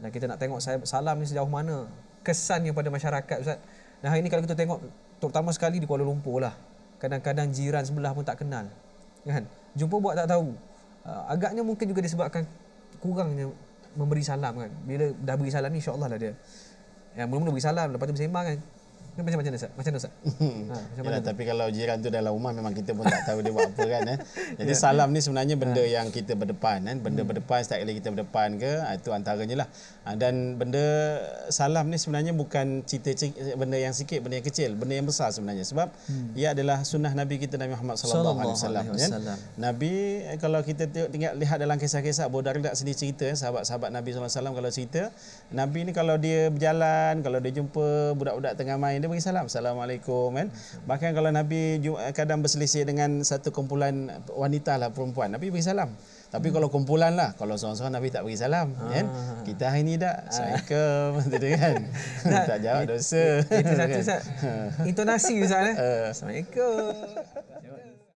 dan kita nak tengok salam ni sejauh mana kesannya pada masyarakat Ustaz. Dan hari ini kalau kita tengok terutama sekali di Kuala Lumpur lah. Kadang-kadang jiran sebelah pun tak kenal. Kan? Jumpa buat tak tahu. Ah, agaknya mungkin juga disebabkan kurangnya memberi salam kan. Bila dah beri salam ni insya-Allah lah dia. Ya, mula-mula beri salam, lepas tu bersembang kan. Macam mana Ustaz? Macam mana Ustaz? ha, macam mana Yalah, tapi kalau jiran tu dalam rumah memang kita pun tak tahu dia buat apa kan. Eh? Jadi yeah, salam yeah. ni sebenarnya ha. benda ha. yang kita berdepan. Eh? Benda hmm. berdepan setiap kali kita berdepan ke. Ah, itu antaranya lah. Ah, dan benda salam ni sebenarnya bukan cerita benda yang sikit, benda yang kecil. Benda yang besar sebenarnya. Sebab hmm. ia adalah sunnah Nabi kita Nabi Muhammad SAW. Salam. Kan? Nabi eh, kalau kita tengok, lihat dalam kisah-kisah Abu Darudak sendiri cerita. Eh? Sahabat-sahabat Nabi SAW kalau cerita. Nabi ni kalau dia berjalan, kalau dia jumpa budak-budak tengah main beri salam. Assalamualaikum kan. Bahkan kalau Nabi kadang berselisih dengan satu kumpulan wanita lah perempuan, Nabi beri salam. Tapi hmm. kalau kumpulan lah, kalau seorang-seorang Nabi tak beri salam. Ah. Kan? Kita hari ni dah, Assalamualaikum. Ah. Tidak kan? tak jawab dosa. Itu satu, kan? Ustaz. Intonasi, Ustaz. Eh. Ah. Assalamualaikum.